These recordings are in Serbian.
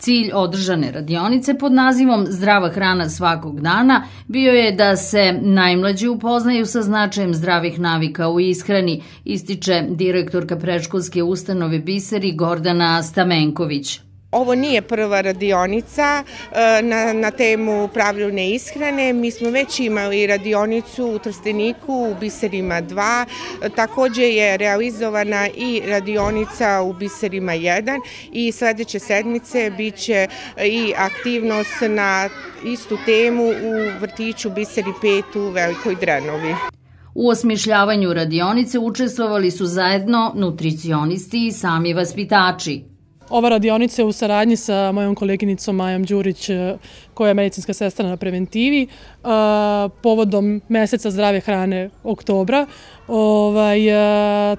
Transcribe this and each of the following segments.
Cilj održane radionice pod nazivom Zdrava hrana svakog dana bio je da se najmlađi upoznaju sa značajem zdravih navika u ishrani, ističe direktorka preškolske ustanove Biseri Gordana Stamenković. Ovo nije prva radionica e, na, na temu pravilne ishrane. Mi smo već imali radionicu u Trsteniku u Biserima 2. Takođe je realizovana i radionica u Biserima 1 i sledeće sedmice biće i aktivnost na istu temu u vrtiću Biseri 5 u Velikoj Drenovi. U osmišljavanju radionice učestvovali su zajedno nutricionisti i sami vaspitači. Ova radionica je u saradnji sa mojom koleginicom Majom Đurić, eh, koja je medicinska sestra na preventivi, eh, povodom meseca zdrave hrane oktobra. Ovaj, eh,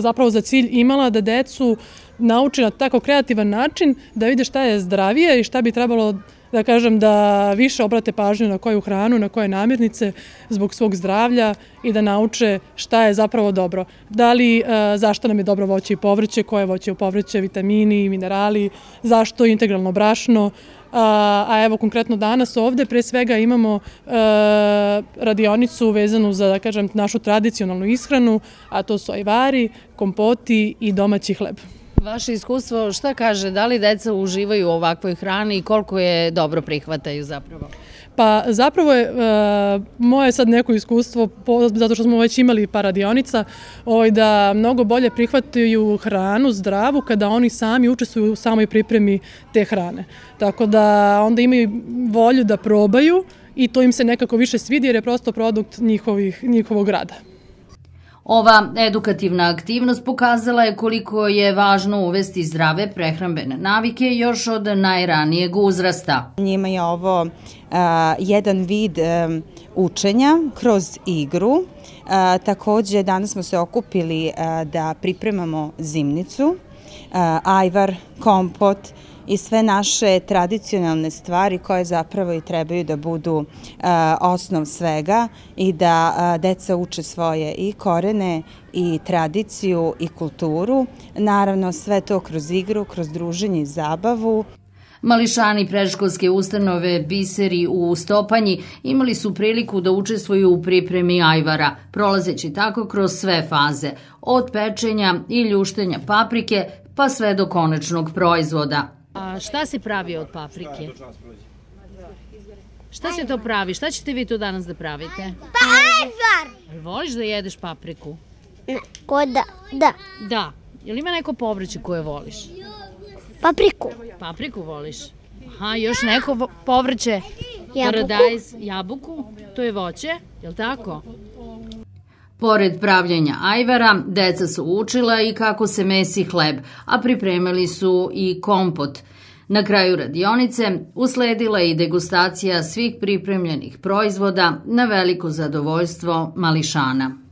zapravo za cilj imala da decu nauči na tako kreativan način da vide šta je zdravije i šta bi trebalo da kažem da više obrate pažnju na koju hranu, na koje namirnice zbog svog zdravlja i da nauče šta je zapravo dobro. Da li e, zašto nam je dobro voće i povrće, koje voće i povrće, vitamini, minerali, zašto integralno brašno, A, evo konkretno danas ovde pre svega imamo e, radionicu vezanu za da kažem našu tradicionalnu ishranu, a to su ajvari, kompoti i domaći hleb. Vaše iskustvo šta kaže, da li deca uživaju u ovakvoj hrani i koliko je dobro prihvataju zapravo? Pa zapravo je e, moje sad neko iskustvo, zato što smo već imali par radionica, ovaj, da mnogo bolje prihvataju hranu zdravu kada oni sami učestvuju u samoj pripremi te hrane. Tako da onda imaju volju da probaju i to im se nekako više svidi jer je prosto produkt njihovih, njihovog rada. Ova edukativna aktivnost pokazala je koliko je važno uvesti zdrave prehrambene navike još od najranijeg uzrasta. Njima je ovo a, jedan vid a, učenja kroz igru. A, takođe, danas smo se okupili a, da pripremamo zimnicu, a, ajvar, kompot, i sve naše tradicionalne stvari koje zapravo i trebaju da budu e, osnov svega i da e, deca uče svoje i korene i tradiciju i kulturu. Naravno sve to kroz igru, kroz druženje i zabavu. Mališani preškolske ustanove Biseri u Stopanji imali su priliku da učestvuju u pripremi ajvara, prolazeći tako kroz sve faze, od pečenja i ljuštenja paprike pa sve do konačnog proizvoda. A šta se pravi od paprike? Šta se to pravi? Šta ćete vi to danas da pravite? Ajvar! Voliš da jedeš papriku? Ko da? Da. Da. Je li ima neko povrće koje voliš? Papriku. Papriku voliš? Aha, još neko povrće? Jabuku. Paradajz, jabuku, to je voće, je li tako? Pored pravljenja ajvara, deca su učila i kako se mesi hleb, a pripremili su i kompot. Na kraju radionice usledila je i degustacija svih pripremljenih proizvoda na veliko zadovoljstvo mališana.